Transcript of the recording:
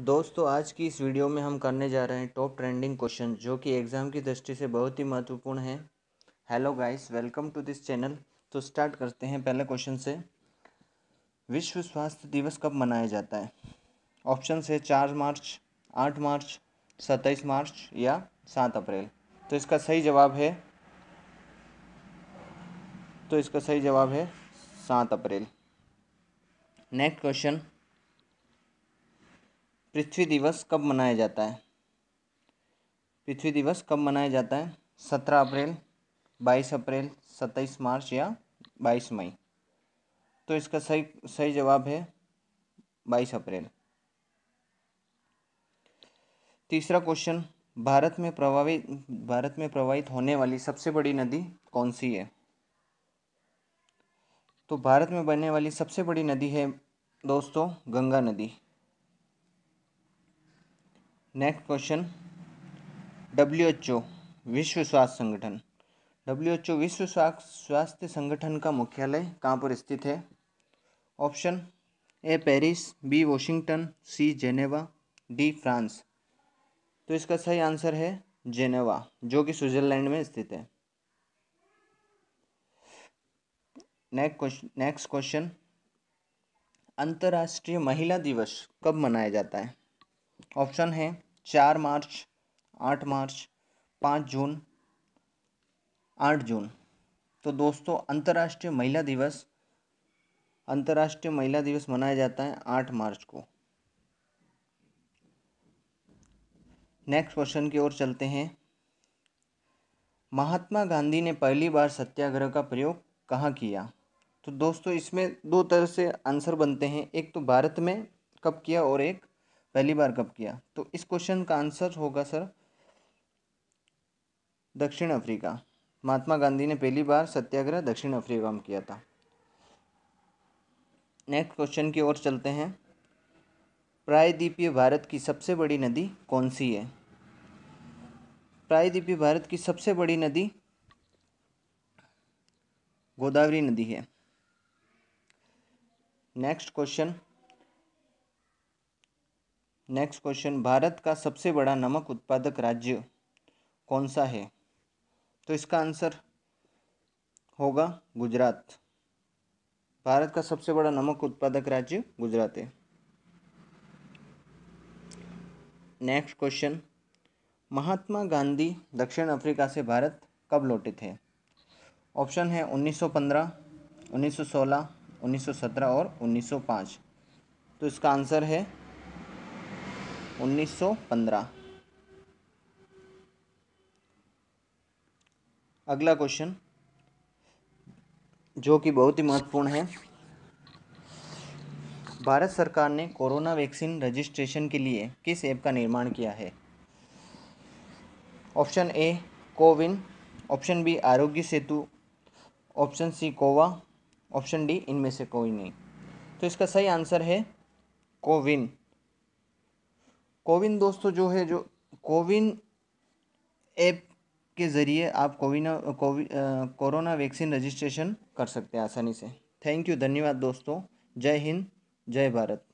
दोस्तों आज की इस वीडियो में हम करने जा रहे हैं टॉप ट्रेंडिंग क्वेश्चन जो कि एग्ज़ाम की दृष्टि से बहुत ही महत्वपूर्ण है hello guys welcome to this channel तो स्टार्ट करते हैं पहले क्वेश्चन से विश्व स्वास्थ्य दिवस कब मनाया जाता है ऑप्शन है चार मार्च आठ मार्च सत्ताईस मार्च या सात अप्रैल तो इसका सही जवाब है तो इसका सही जवाब है सात अप्रैल नेक्स्ट क्वेश्चन पृथ्वी दिवस कब मनाया जाता है पृथ्वी दिवस कब मनाया जाता है सत्रह अप्रैल बाईस अप्रैल सत्ताईस मार्च या बाईस मई तो इसका सही सही जवाब है बाईस अप्रैल तीसरा क्वेश्चन भारत में प्रभावित भारत में प्रवाहित होने वाली सबसे बड़ी नदी कौन सी है तो भारत में बनने वाली सबसे बड़ी नदी है दोस्तों गंगा नदी next question W H O विश्व स्वास्थ्य संगठन डब्ल्यू एच ओ विश्व स्वास्थ्य संगठन का मुख्यालय कहाँ पर स्थित है option A Paris B Washington C Geneva D France तो इसका सही आंसर है जेनेवा जो कि स्विट्जरलैंड में स्थित है नेक्स्ट क्वेश्चन अंतर्राष्ट्रीय महिला दिवस कब मनाया जाता है ऑप्शन है चार मार्च आठ मार्च पाँच जून आठ जून तो दोस्तों अंतर्राष्ट्रीय महिला दिवस अंतर्राष्ट्रीय महिला दिवस मनाया जाता है आठ मार्च को नेक्स्ट क्वेश्चन की ओर चलते हैं महात्मा गांधी ने पहली बार सत्याग्रह का प्रयोग कहाँ किया तो दोस्तों इसमें दो तरह से आंसर बनते हैं एक तो भारत में कब किया और एक पहली बार कब किया तो इस क्वेश्चन का आंसर होगा सर दक्षिण अफ्रीका महात्मा गांधी ने पहली बार सत्याग्रह दक्षिण अफ्रीका में किया था नेक्स्ट क्वेश्चन की ओर चलते हैं प्रायद्वीपीय भारत की सबसे बड़ी नदी कौन सी है प्रायद्वीपीय भारत की सबसे बड़ी नदी गोदावरी नदी है next question next question Bharat का सबसे बड़ा नमक उत्पादक राज्य कौन सा है तो इसका आंसर होगा गुजरात भारत का सबसे बड़ा नमक उत्पादक राज्य गुजरात है नेक्स्ट क्वेश्चन महात्मा गांधी दक्षिण अफ्रीका से भारत कब लौटे थे ऑप्शन है 1915, 1916, 1917 और 1905 तो इसका आंसर है 1915 अगला क्वेश्चन जो कि बहुत ही महत्वपूर्ण है भारत सरकार ने कोरोना वैक्सीन रजिस्ट्रेशन के लिए किस ऐप का निर्माण किया है option A CoWIN option B Aarogya Setu option C कोवा ऑप्शन डी इनमें से कोई नहीं तो इसका सही आंसर है कोविन कोविन दोस्तों जो है जो कोविन ऐप के ज़रिए आप कोविना कोवि कोरोना वैक्सीन रजिस्ट्रेशन कर सकते हैं आसानी से थैंक यू धन्यवाद दोस्तों जय हिंद जय भारत